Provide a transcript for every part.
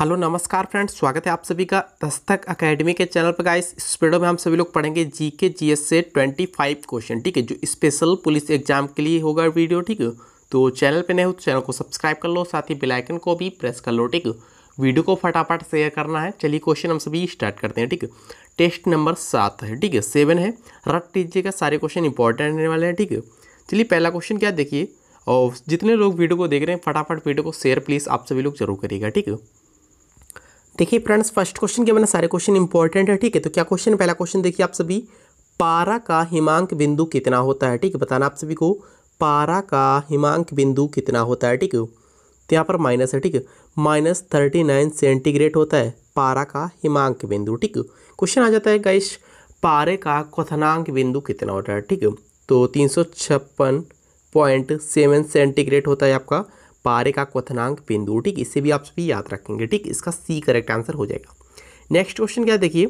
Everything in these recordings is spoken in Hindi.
हेलो नमस्कार फ्रेंड्स स्वागत है आप सभी का दस्तक एकेडमी के चैनल पर गाइस इस वीडियो में हम सभी लोग पढ़ेंगे जीके जीएस से 25 क्वेश्चन ठीक है जो स्पेशल पुलिस एग्जाम के लिए होगा वीडियो ठीक है तो चैनल पे नए हो तो चैनल को सब्सक्राइब कर लो साथ ही बेलाइकन को भी प्रेस कर लो ठीक है वीडियो को फटाफट शेयर करना है चलिए क्वेश्चन हम सभी स्टार्ट करते हैं ठीक है टेस्ट नंबर सात है ठीक है सेवन है रख लीजिएगा सारे क्वेश्चन इंपॉर्टेंट रहने वाले हैं ठीक है चलिए पहला क्वेश्चन क्या देखिए और जितने लोग वीडियो को देख रहे हैं फटाफट वीडियो को शेयर प्लीज़ आप सभी लोग जरूर करिएगा ठीक है देखिए फ्रेंड्स फर्स्ट क्वेश्चन के बना सारे क्वेश्चन इंपॉर्टेंट है ठीक है तो क्या क्वेश्चन पहला क्वेश्चन देखिए आप सभी पारा का हिमांक बिंदु कितना होता है ठीक है बताना आप सभी को पारा का हिमांक बिंदु कितना होता है ठीक है तो यहाँ पर माइनस है ठीक है माइनस थर्टी नाइन सेंटीग्रेड होता है पारा का हिमांक बिंदु ठीक है क्वेश्चन आ जाता है गाइस पारे का क्वनांक बिंदु कितना होता है ठीक है तो तीन सौ छप्पन पॉइंट सेवन सेंटीग्रेड होता है आपका पारे का क्वथनांक बिंदु ठीक इससे भी आप सभी याद रखेंगे ठीक इसका सी करेक्ट आंसर हो जाएगा नेक्स्ट क्वेश्चन क्या देखिए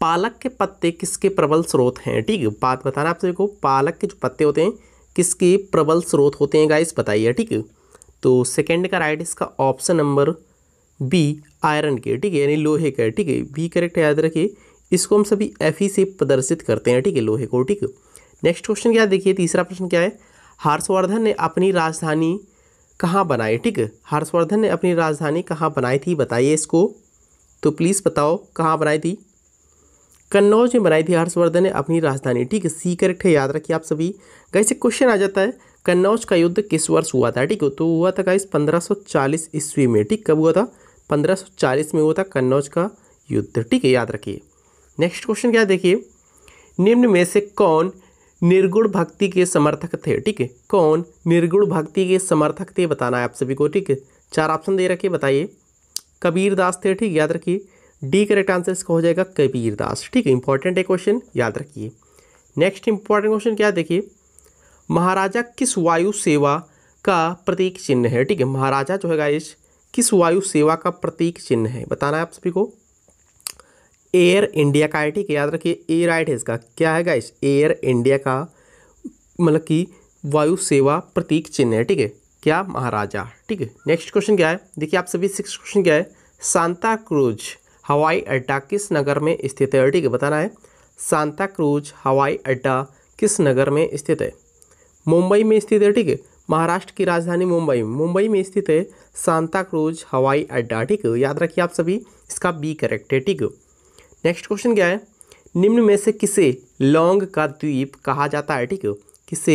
पालक के पत्ते किसके प्रबल स्रोत हैं ठीक बात बताना आप सभी को पालक के जो पत्ते होते हैं किसके प्रबल स्रोत होते हैं गाइस बताइए ठीक तो सेकेंड का राइट इसका ऑप्शन नंबर बी आयरन के ठीक है यानी लोहे का ठीक है बी करेक्ट याद रखिए इसको हम सभी एफ ई e से प्रदर्शित करते हैं ठीक है लोहे को ठीक नेक्स्ट क्वेश्चन क्या देखिए तीसरा प्रश्न क्या है हर्षवर्धन ने अपनी राजधानी कहाँ बनाए ठीक हर्षवर्धन ने अपनी राजधानी कहाँ बनाई थी बताइए इसको तो प्लीज़ बताओ कहाँ बनाई थी कन्नौज में बनाई थी हर्षवर्धन ने अपनी राजधानी ठीक है सी करेक्ट है याद रखिए आप सभी गाइस एक क्वेश्चन आ जाता है कन्नौज का युद्ध किस वर्ष हुआ था ठीक है तो हुआ था गाइस 1540 ईस्वी में ठीक कब हुआ था 1540 में हुआ था कन्नौज का युद्ध ठीक है याद रखिए नेक्स्ट क्वेश्चन क्या देखिए निम्न में से कौन निर्गुण भक्ति के समर्थक थे ठीक है कौन निर्गुण भक्ति के समर्थक थे बताना है आप सभी को ठीक है चार ऑप्शन दे रखे बताइए कबीर दास थे ठीक याद रखिए डी करेक्ट आंसर इसका हो जाएगा कबीर दास ठीक है इंपॉर्टेंट है क्वेश्चन याद रखिए नेक्स्ट इंपॉर्टेंट क्वेश्चन क्या देखिए महाराजा किस वायु सेवा का प्रतीक चिन्ह है ठीक है महाराजा जो है गाइस किस वायु सेवा का प्रतीक चिन्ह है बताना है आप सभी को एयर इंडिया का है ठीक है याद रखिए ए राइट है इसका क्या है गाइस एयर इंडिया का मतलब कि वायु सेवा प्रतीक चिन्ह है ठीक है क्या महाराजा ठीक है नेक्स्ट क्वेश्चन क्या है देखिए आप सभी सिक्स क्वेश्चन क्या है सांता क्रूज हवाई अड्डा किस नगर में स्थित है ठीक है बताना है सांता क्रूज हवाई अड्डा किस नगर में स्थित है मुंबई में स्थित है ठीक है महाराष्ट्र की राजधानी मुंबई मुंबई में स्थित है सांता क्रूज हवाई अड्डा ठीक है याद रखिए आप सभी इसका बी करेक्ट है ठीक है नेक्स्ट क्वेश्चन क्या है निम्न में से किसे लौंग का द्वीप कहा जाता है ठीक है किसे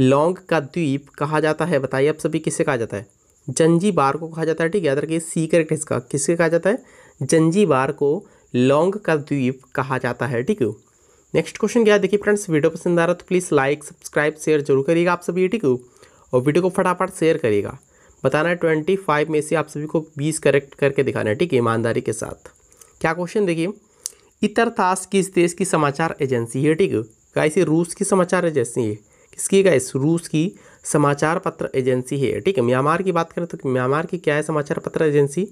लौंग का द्वीप कहा जाता है बताइए आप सभी किसे कहा जाता है जंजीबार को कहा जाता है ठीक है याद रखिए सी करेक्ट इसका किसे कहा जाता है जंजीबार को लौंग का द्वीप कहा जाता है ठीक है नेक्स्ट क्वेश्चन क्या है देखिए फ्रेंड्स वीडियो पसंद आ रहा तो प्लीज़ लाइक सब्सक्राइब शेयर जरूर करिएगा आप सभी ठीक है और वीडियो को फटाफट शेयर करिएगा बताना है ट्वेंटी फाइव में से आप सभी को बीस करेक्ट करके दिखाना है ठीक है ईमानदारी के साथ क्या क्वेश्चन देखिए इतर ताश किस देश की समाचार एजेंसी है ठीक है गाइस ये रूस की समाचार एजेंसी है किसकी गाइस रूस की समाचार पत्र एजेंसी है ठीक है म्यांमार की बात करें तो म्यांमार की क्या है समाचार पत्र एजेंसी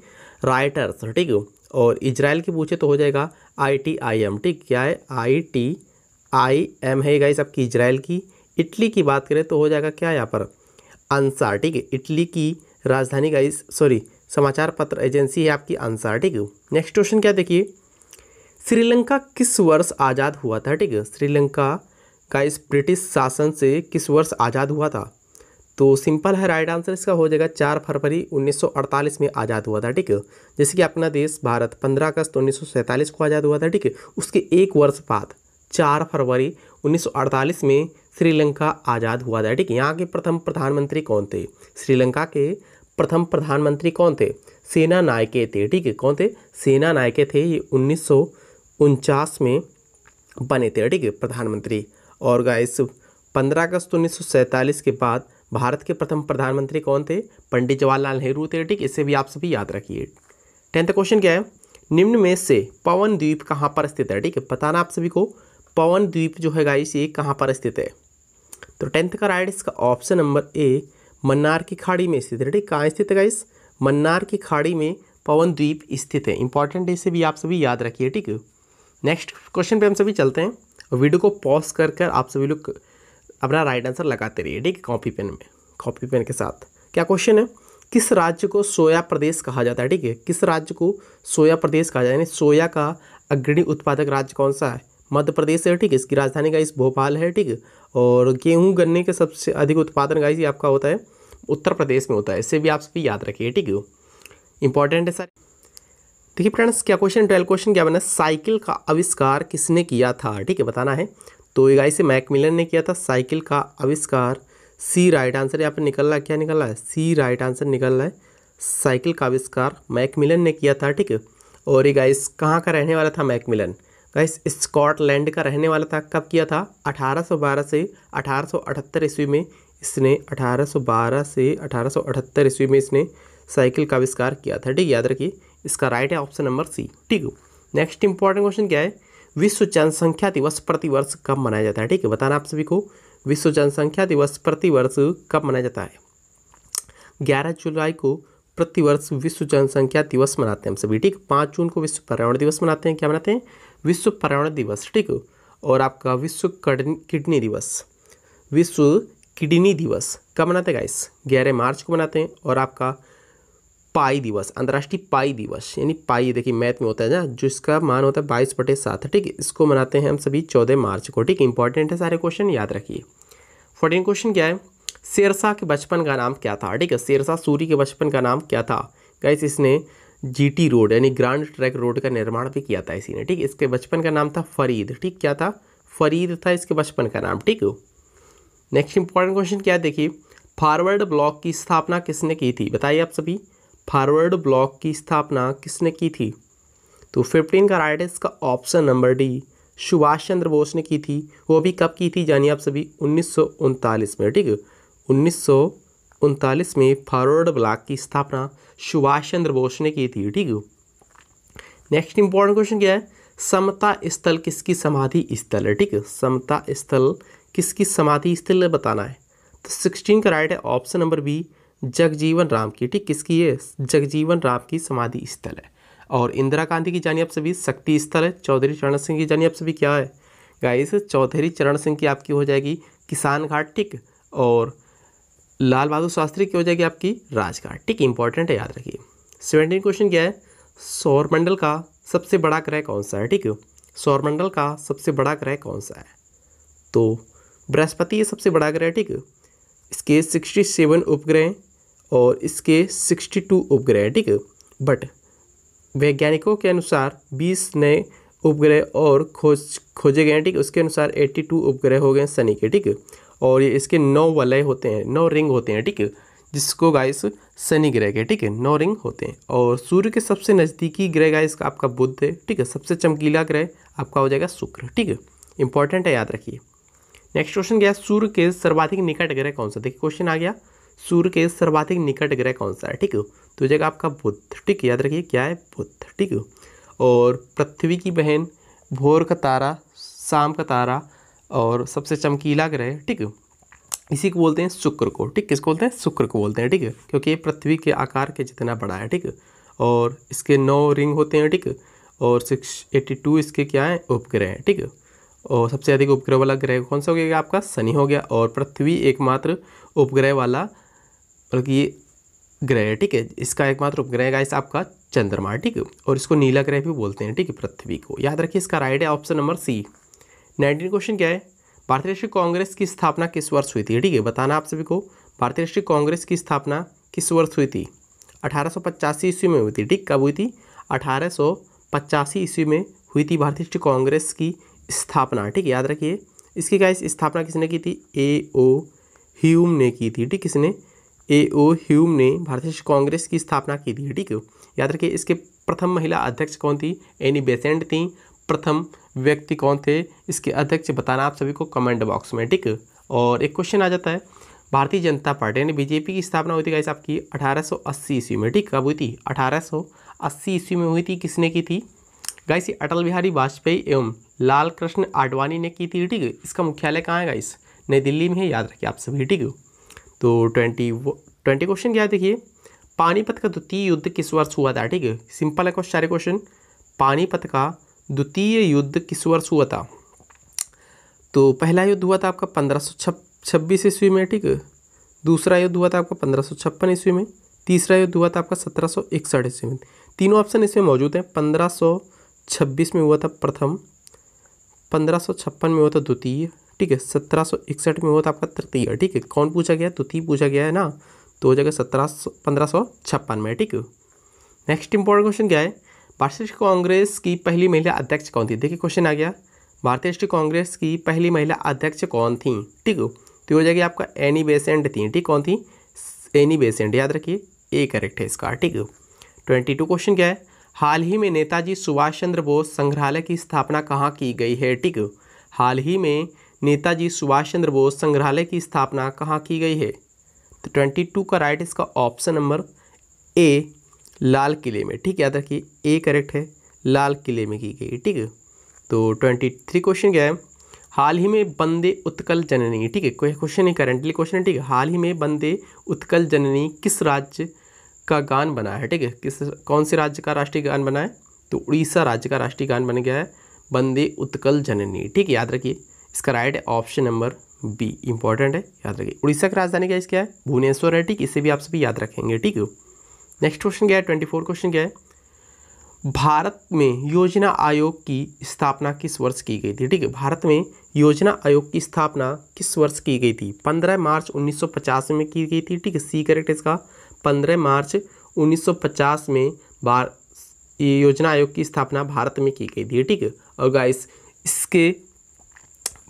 राइटर्स ठीक है और इजराइल की पूछे तो हो जाएगा आई टी आई एम ठीक क्या है आई टी आई एम है गाइस आपकी इजराइल की इटली की बात करें तो हो जाएगा क्या यहाँ पर अंसार ठीक है इटली की राजधानी गाइस सॉरी समाचार पत्र एजेंसी है आपकी अंसार ठीक है नेक्स्ट क्वेश्चन क्या देखिए श्रीलंका किस वर्ष आज़ाद हुआ था ठीक है श्रीलंका का इस ब्रिटिश शासन से किस वर्ष आज़ाद हुआ था तो सिंपल है राइट आंसर इसका हो जाएगा चार फरवरी 1948 में आज़ाद हुआ था ठीक है जैसे कि अपना देश भारत 15 अगस्त उन्नीस को आज़ाद हुआ था ठीक है उसके एक वर्ष बाद चार फरवरी 1948 में श्रीलंका आज़ाद हुआ था ठीक है यहाँ के प्रथम प्रधानमंत्री कौन थे श्रीलंका के प्रथम प्रधानमंत्री कौन थे सेना नायके थे ठीक है कौन थे सेना नायके थे ये उन्नीस उनचास में बने थे ठीक है प्रधानमंत्री और गाइस पंद्रह अगस्त उन्नीस के बाद भारत के प्रथम प्रधानमंत्री कौन थे पंडित जवाहरलाल नेहरू थे ठीक इसे भी आप सभी याद रखिए टेंथ क्वेश्चन क्या है निम्न में से पवन द्वीप कहाँ पर स्थित है ठीक है बताना आप सभी को पवन द्वीप जो है गाइस ये कहाँ पर स्थित है तो टेंथ का राइट इसका ऑप्शन नंबर ए मन्नार की खाड़ी में स्थित है ठीक कहाँ स्थित है गाइस मन्नार की खाड़ी में पवन द्वीप स्थित है इंपॉर्टेंट इसे भी आप सभी याद रखिए ठीक है नेक्स्ट क्वेश्चन पे हम सभी चलते हैं और वीडियो को पॉज कर कर आप सभी लोग अपना राइट आंसर लगाते रहिए ठीक है कॉपी पेन में कॉपी पेन के साथ क्या क्वेश्चन है किस राज्य को सोया प्रदेश कहा जाता है ठीक है किस राज्य को सोया प्रदेश कहा जाता है यानी सोया का अग्रणी उत्पादक राज्य कौन सा है मध्य प्रदेश है ठीक है इसकी राजधानी इस भोपाल है ठीक है और गेहूँ गन्ने के सबसे अधिक उत्पादन का आपका होता है उत्तर प्रदेश में होता है इसे भी आप सभी याद रखिए ठीक है इंपॉर्टेंट है सर देखिए फ्रेंड्स क्या क्वेश्चन ट्वेल्व क्वेश्चन क्या बना साइकिल का आविष्कार किसने किया था ठीक है बताना है तो ये गाइस मैकमिलन ने किया था साइकिल का आविष्कार सी राइट आंसर यहाँ पर निकल रहा है क्या निकल रहा है सी राइट आंसर निकल रहा है साइकिल का आविष्कार मैकमिलन ने किया था ठीक है और ये गाइस कहाँ का रहने वाला था मैकमिलन गाइस स्कॉटलैंड का रहने वाला था कब किया था 1812 से 1878 ईस्वी में इसने 1812 से 1878 ईस्वी में इसने साइकिल का आविष्कार किया था ठीक याद रखिए इसका राइट है ऑप्शन नंबर सी ठीक है नेक्स्ट इंपॉर्टेंट क्वेश्चन क्या है विश्व जनसंख्या दिवस प्रतिवर्ष कब मनाया जाता है ठीक है बताना आप सभी को विश्व जनसंख्या दिवस प्रतिवर्ष कब मनाया जाता है ग्यारह जुलाई को प्रतिवर्ष विश्व जनसंख्या दिवस मनाते हैं हम सभी ठीक पाँच जून को विश्व पर्यावरण दिवस मनाते हैं क्या मनाते हैं विश्व पर्यावरण दिवस ठीक और आपका विश्व किडनी दिवस विश्व किडनी दिवस कब मनाते हैं गाइस ग्यारह मार्च को मनाते हैं और आपका पाई दिवस अंतर्राष्ट्रीय पाई दिवस यानी पाई ये देखिए मैथ में होता है ना जिसका मान होता है बाईस बटे सात ठीक है इसको मनाते हैं हम सभी चौदह मार्च को ठीक इंपॉर्टेंट है सारे क्वेश्चन याद रखिए फोर्टीन क्वेश्चन क्या है शेरशाह के बचपन का नाम क्या था ठीक है शेरशाह सूरी के बचपन का नाम क्या था गाइस इसने जी रोड यानी ग्रांड ट्रैक रोड का निर्माण भी किया था इसी ने ठीक इसके बचपन का नाम था फरीद ठीक क्या था फरीद था इसके बचपन का नाम ठीक नेक्स्ट इंपॉर्टेंट क्वेश्चन क्या है देखिए फॉरवर्ड ब्लॉक की स्थापना किसने की थी बताइए आप सभी फॉरवर्ड ब्लॉक की स्थापना किसने की थी तो फिफ्टीन का राइट है इसका option number D Subhash Chandra Bose ने की थी वो भी कब की थी जानिए आप सभी उन्नीस में ठीक उन्नीस में फॉरवर्ड ब्लॉक की स्थापना सुभाष चंद्र बोस ने की थी ठीक नेक्स्ट इंपॉर्टेंट क्वेश्चन क्या है समता स्थल किसकी समाधि स्थल है ठीक समता स्थल किसकी समाधि स्थल बताना है तो सिक्सटीन का राइट है option number B Jagjivan Ram की ठीक किसकी है जगजीवन राम की समाधि स्थल है और इंदिरा गांधी की जानी आप सभी शक्ति स्थल है चौधरी चरण सिंह की जानी आप सभी क्या है गाइस चौधरी चरण सिंह की आपकी हो जाएगी किसान घाट ठीक और लाल बहादुर शास्त्री की हो जाएगी आपकी राजघाट ठीक इंपॉर्टेंट है याद रखिए सेवेंटीन क्वेश्चन क्या है सौरमंडल का सबसे बड़ा ग्रह कौन सा है ठीक है सौरमंडल का सबसे बड़ा ग्रह कौन सा है तो बृहस्पति ये सबसे बड़ा ग्रह ठीक इसके सिक्सटी सेवन उपग्रह और इसके 62 उपग्रह ठीक है बट वैज्ञानिकों के अनुसार 20 नए उपग्रह और खोज खोजे गए हैं ठीक उसके अनुसार 82 उपग्रह हो गए शनि के ठीक और ये इसके नौ वलय होते हैं नौ रिंग होते हैं ठीक जिसको गाइस शनि ग्रह के ठीक है नौ रिंग होते हैं और सूर्य के सबसे नज़दीकी ग्रह गाइस आपका बुद्ध है ठीक है सबसे चमकीला ग्रह आपका हो जाएगा शुक्र ठीक है इंपॉर्टेंट है याद रखिए नेक्स्ट क्वेश्चन गया सूर्य के सर्वाधिक निकट ग्रह कौन सा देखिए क्वेश्चन आ गया सूर्य के सर्वाधिक निकट ग्रह कौन सा है ठीक है तो जगह आपका बुध ठीक याद रखिए क्या है बुध ठीक और पृथ्वी की बहन भोर का तारा शाम का तारा और सबसे चमकीला ग्रह ठीक इसी को बोलते हैं शुक्र को ठीक किसको बोलते हैं शुक्र को बोलते हैं ठीक है क्योंकि ये पृथ्वी के आकार के जितना बड़ा है ठीक और इसके नौ रिंग होते हैं ठीक और सिक्स एट्टी टू इसके क्या है उपग्रह हैं ठीक और सबसे अधिक उपग्रह वाला ग्रह कौन सा हो गया आपका शनि हो गया और पृथ्वी एकमात्र उपग्रह वाला बल्कि ये ग्रह ठीक है इसका एकमात्र उपग्रह इस आपका चंद्रमा ठीक है और इसको नीला ग्रह भी बोलते हैं ठीक है पृथ्वी को याद रखिए इसका राइट है option number C nineteen question क्या है भारतीय राष्ट्रीय कांग्रेस की स्थापना किस वर्ष हुई थी ठीक है बताना आप सभी को भारतीय राष्ट्रीय कांग्रेस की स्थापना किस वर्ष हुई थी अठारह ईस्वी में हुई थी ठीक कब हुई थी अठारह ईस्वी में हुई थी भारतीय राष्ट्रीय कांग्रेस की स्थापना ठीक याद रखिए इसकी क्या स्थापना किसने की थी ए ओ ह्यूम ने की थी ठीक किसने ए ओ ह्यूम ने भारतीय कांग्रेस की स्थापना की थी ठीक है याद रखिए इसके प्रथम महिला अध्यक्ष कौन थी एनी बेसेंट थी प्रथम व्यक्ति कौन थे इसके अध्यक्ष बताना आप सभी को कमेंट बॉक्स में ठीक और एक क्वेश्चन आ जाता है भारतीय जनता पार्टी यानी बीजेपी की स्थापना हुई थी गाइस आपकी 1880 ईस्वी में ठीक कब हुई थी 1880 ईस्वी में हुई थी किसने की थी गाइस ये अटल बिहारी वाजपेयी एवं लाल कृष्ण आडवाणी ने की थी ठीक इसका मुख्यालय कहाँ है गाइस नई दिल्ली में है याद रखिए आप सभी ठीक तो ट्वेंटी ट्वेंटी क्वेश्चन क्या है देखिए पानीपत का द्वितीय युद्ध किस वर्ष हुआ था ठीक है सिंपल है क्वेश्चन सारे क्वेश्चन पानीपत का द्वितीय युद्ध किस वर्ष हुआ था तो पहला युद्ध हुआ था आपका पंद्रह सौ छब्बीस ईस्वी में ठीक है दूसरा युद्ध हुआ था आपका पंद्रह सौ छप्पन ईस्वी में तीसरा युद्ध हुआ था आपका सत्रह सौ इकसठ ईस्वी में तीनों ऑप्शन इसमें मौजूद हैं पंद्रह सौ छब्बीस में हुआ था प्रथम पंद्रह सौ छप्पन में हुआ था द्वितीय ठीक है सत्रह सौ इकसठ में हुआ था आपका तृतीय ठीक है कौन पूछा गया तृतीय तो पूछा गया है ना तो हो जाएगा सत्रह सौ पंद्रह सौ छप्पन में ठीक है नेक्स्ट इंपॉर्टेंट क्वेश्चन क्या है भारतीय कांग्रेस की पहली महिला अध्यक्ष कौन थी देखिए क्वेश्चन आ गया भारतीय कांग्रेस की पहली महिला अध्यक्ष कौन थी ठीक तो हो जाएगी आपका एनी बेसेंट थी ठीक कौन थी एनी बेसेंट याद रखिए ए करेक्ट है इसका ठीक है ट्वेंटी टू क्वेश्चन क्या है हाल ही में नेताजी सुभाष चंद्र बोस संग्रहालय की स्थापना कहाँ की गई है ठीक हाल ही में नेताजी सुभाष चंद्र बोस संग्रहालय की स्थापना कहाँ की गई है तो ट्वेंटी टू का राइट इसका ऑप्शन नंबर ए लाल किले में ठीक याद रखिए ए करेक्ट है लाल किले में की गई ठीक है तो ट्वेंटी थ्री क्वेश्चन क्या है हाल ही में बंदे उत्कल जननी ठीक है कोई क्वेश्चन नहीं करेंटली क्वेश्चन है ठीक है हाल ही में बंदे उत्कल जननी किस राज्य का गान बना है ठीक है किस कौन से राज्य का राष्ट्रीय गान बना है तो उड़ीसा राज्य का राष्ट्रीय गान बन गया है बंदे उत्कल जननी ठीक है याद रखिए इसका right option number B important है याद रखिए उड़ीसा की राजधानी क्या इसका है भुवनेश्वर है ठीक इसे भी आप सभी याद रखेंगे ठीक है नेक्स्ट क्वेश्चन क्या है ट्वेंटी फोर क्वेश्चन क्या है भारत में योजना आयोग की स्थापना किस वर्ष की गई थी ठीक है भारत में योजना आयोग की स्थापना किस वर्ष की गई थी पंद्रह मार्च 1950 में की गई थी ठीक है सी करेक्ट इसका पंद्रह मार्च 1950 में बार योजना आयोग की स्थापना भारत में की गई थी ठीक है और गाइस इसके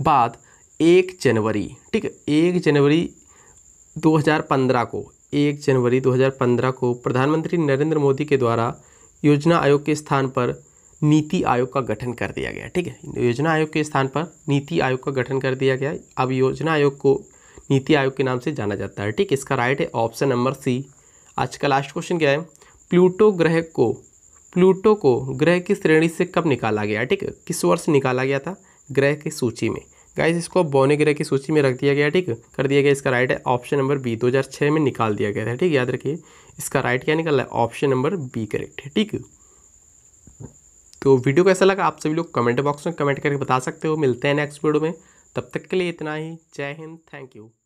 बाद एक जनवरी ठीक है एक जनवरी 2015 को एक जनवरी 2015 को प्रधानमंत्री नरेंद्र मोदी के द्वारा योजना आयोग के स्थान पर नीति आयोग का गठन कर दिया गया ठीक है योजना आयोग के स्थान पर नीति आयोग का गठन कर दिया गया अब योजना आयोग को नीति आयोग के नाम से जाना जाता है ठीक इसका राइट है ऑप्शन नंबर सी आज का लास्ट क्वेश्चन क्या है प्लूटो ग्रह को प्लूटो को ग्रह की श्रेणी से कब निकाला गया ठीक है किस वर्ष निकाला गया था ग्रह की सूची में गाइस इसको बौने ग्रह की सूची में रख दिया गया ठीक कर दिया गया इसका राइट है ऑप्शन नंबर बी 2006 में निकाल दिया गया था ठीक याद रखिए इसका राइट क्या निकल रहा है ऑप्शन नंबर बी करेक्ट है ठीक तो वीडियो कैसा लगा आप सभी लोग कमेंट बॉक्स में कमेंट करके बता सकते हो मिलते हैं नेक्स्ट वीडियो में तब तक के लिए इतना ही जय हिंद थैंक यू